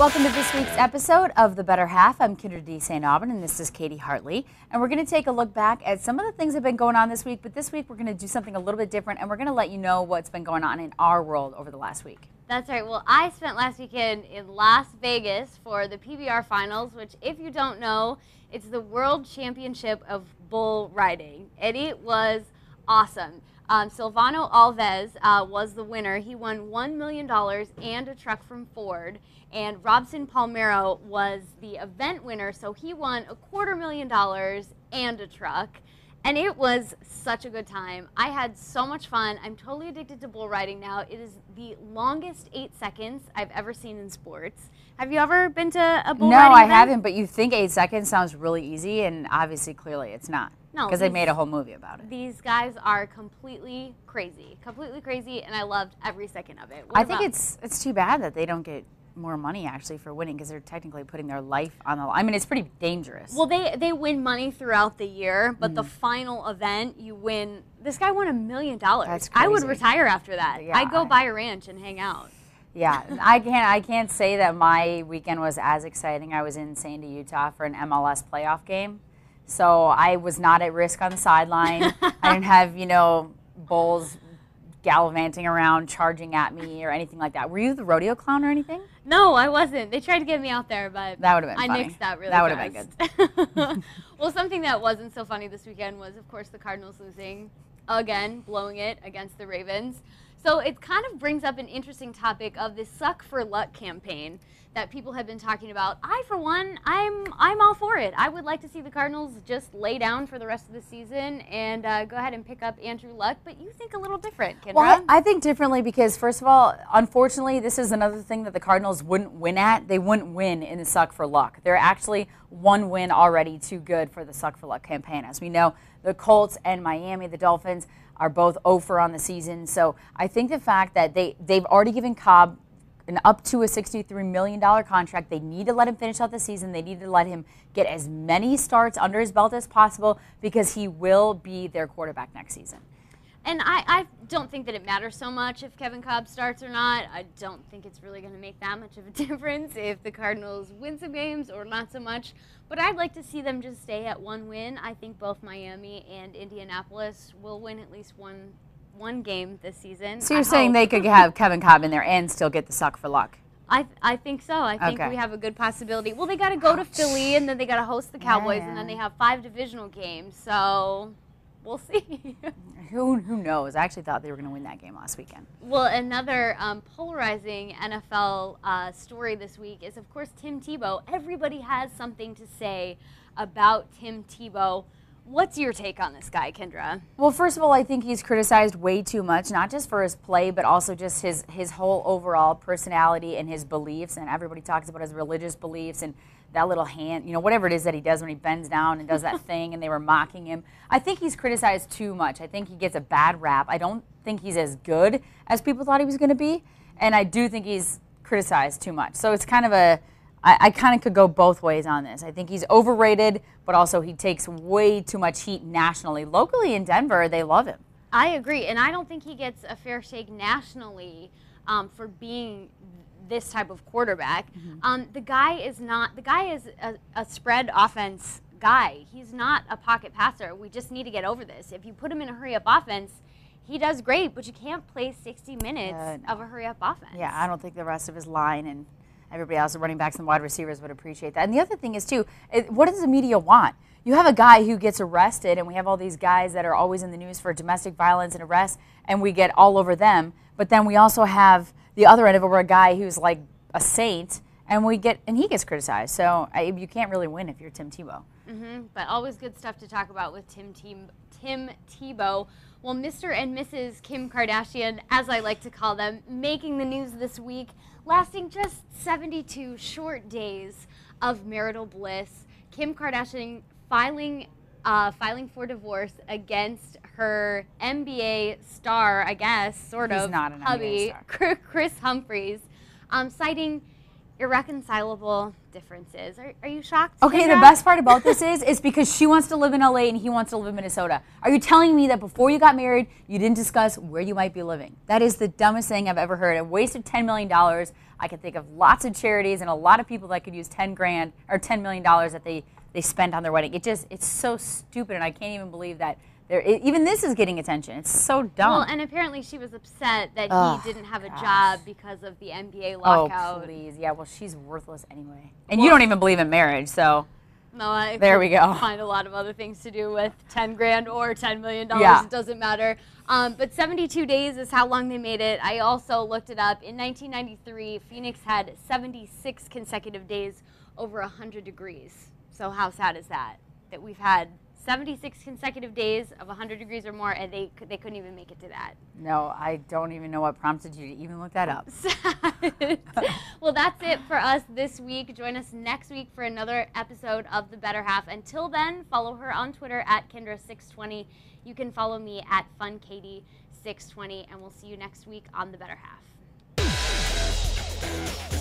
Welcome to this week's episode of The Better Half. I'm Kendra D. St. Aubin, and this is Katie Hartley. And we're going to take a look back at some of the things that have been going on this week, but this week we're going to do something a little bit different, and we're going to let you know what's been going on in our world over the last week. That's right. Well, I spent last weekend in Las Vegas for the PBR Finals, which, if you don't know, it's the World Championship of Bull Riding, and it was awesome. Um, Silvano Alves uh, was the winner. He won $1 million and a truck from Ford. And Robson Palmero was the event winner, so he won a quarter million dollars and a truck. And it was such a good time. I had so much fun. I'm totally addicted to bull riding now. It is the longest eight seconds I've ever seen in sports. Have you ever been to a bull no, riding? No, I event? haven't, but you think eight seconds sounds really easy, and obviously, clearly, it's not. No, because they made a whole movie about it. These guys are completely crazy, completely crazy, and I loved every second of it. What I think it's it's too bad that they don't get more money actually for winning because they're technically putting their life on the line. I mean, it's pretty dangerous. Well, they they win money throughout the year, but mm-hmm. the mm. final event you win. This guy won a million dollars. I would retire after that. Yeah, I'd go I, buy a ranch and hang out. Yeah, I can't. I can't say that my weekend was as exciting. I was in Sandy, Utah, for an MLS playoff game. So I was not at risk on the sideline. I didn't have, you know, bulls gallivanting around, charging at me or anything like that. Were you the rodeo clown or anything? No, I wasn't. They tried to get me out there, but that would have been. I funny. nixed that really. That would have been good. well, something that wasn't so funny this weekend was, of course, the Cardinals losing again, blowing it against the Ravens. So it kind of brings up an interesting topic of this suck for luck campaign that people have been talking about. I, for one, I'm I'm all for it. I would like to see the Cardinals just lay down for the rest of the season and uh, go ahead and pick up Andrew Luck. But you think a little different, Kendra? Well, I, I think differently because first of all, unfortunately, this is another thing that the Cardinals wouldn't win at. They wouldn't win in the suck for luck. They're actually one win already too good for the suck for luck campaign. As we know, the Colts and Miami, the Dolphins, are both over on the season. So I think the fact that they, they've already given Cobb an up to a $63 million contract. They need to let him finish out the season. They need to let him get as many starts under his belt as possible because he will be their quarterback next season. And I, I don't think that it matters so much if Kevin Cobb starts or not. I don't think it's really going to make that much of a difference if the Cardinals win some games or not so much. But I'd like to see them just stay at one win. I think both Miami and Indianapolis will win at least one one game this season. So you're I saying hope. they could have Kevin Cobb in there and still get the suck for luck? I, I think so. I think okay. we have a good possibility. Well, they got to go to Philly, and then they got to host the Cowboys, yeah. and then they have five divisional games. So we'll see. who, who knows? I actually thought they were going to win that game last weekend. Well, another um, polarizing NFL uh, story this week is, of course, Tim Tebow. Everybody has something to say about Tim Tebow. What's your take on this guy, Kendra? Well, first of all, I think he's criticized way too much, not just for his play, but also just his his whole overall personality and his beliefs. And everybody talks about his religious beliefs and that little hand, you know, whatever it is that he does when he bends down and does that thing. And they were mocking him. I think he's criticized too much. I think he gets a bad rap. I don't think he's as good as people thought he was going to be, and I do think he's criticized too much. So it's kind of a I, I kind of could go both ways on this. I think he's overrated, but also he takes way too much heat nationally. Locally in Denver, they love him. I agree, and I don't think he gets a fair shake nationally um, for being this type of quarterback. Mm -hmm. um, the guy is not. The guy is a, a, spread offense guy. He's not a pocket passer. We just need to get over this. If you put him in a hurry up offense. He does great, but you can't play 60 minutes uh, no. of a hurry up offense. Yeah, I don't think the rest of his line and everybody else, the running backs and wide receivers would appreciate that. And the other thing is too, it, what does the media want? You have a guy who gets arrested, and we have all these guys that are always in the news for domestic violence and arrest, and we get all over them. But then we also have the other end of it, where a guy who's like a saint, and we get and he gets criticized. So I, you can't really win if you're Tim Tebow. Mm-hmm. But always good stuff to talk about with Tim Team Tim Tebow. Well, Mr. and Mrs. Kim Kardashian, as I like to call them, making the news this week, lasting just 72 short days of marital bliss. Kim Kardashian filing uh, filing for divorce against her NBA star, I guess, sort He's of hubby, Chris Humphries, um, citing irreconcilable differences. Are, are you shocked? Okay, the best part about this is is because she wants to live in LA and he wants to live in Minnesota. Are you telling me that before you got married, you didn't discuss where you might be living? That is the dumbest thing I've ever heard. I wasted 10 million dollars. I can think of lots of charities and a lot of people that could use 10 grand or 10 million dollars that they they spent on their wedding. It just it's so stupid and I can't even believe that there, even this is getting attention. It's so dumb. Well, and apparently she was upset that he didn't have a job because of the NBA oh, lockout. Oh, please. Yeah, well, she's worthless anyway. And well, you don't even believe in marriage, so. No, I there we go. Find a lot of other things to do with 10 grand or 10 million dollars. Yeah. It doesn't matter. Um, but 72 days is how long they made it. I also looked it up. In 1993, Phoenix had 76 consecutive days over 100 degrees. So how sad is that? That we've had 76 consecutive days of 100 degrees or more, and they they couldn't even make it to that. No, I don't even know what prompted you to even look that up. well, that's it for us this week. Join us next week for another episode of The Better Half. Until then, follow her on Twitter at Kendra620. You can follow me at FunKatie620, and we'll see you next week on The Better Half.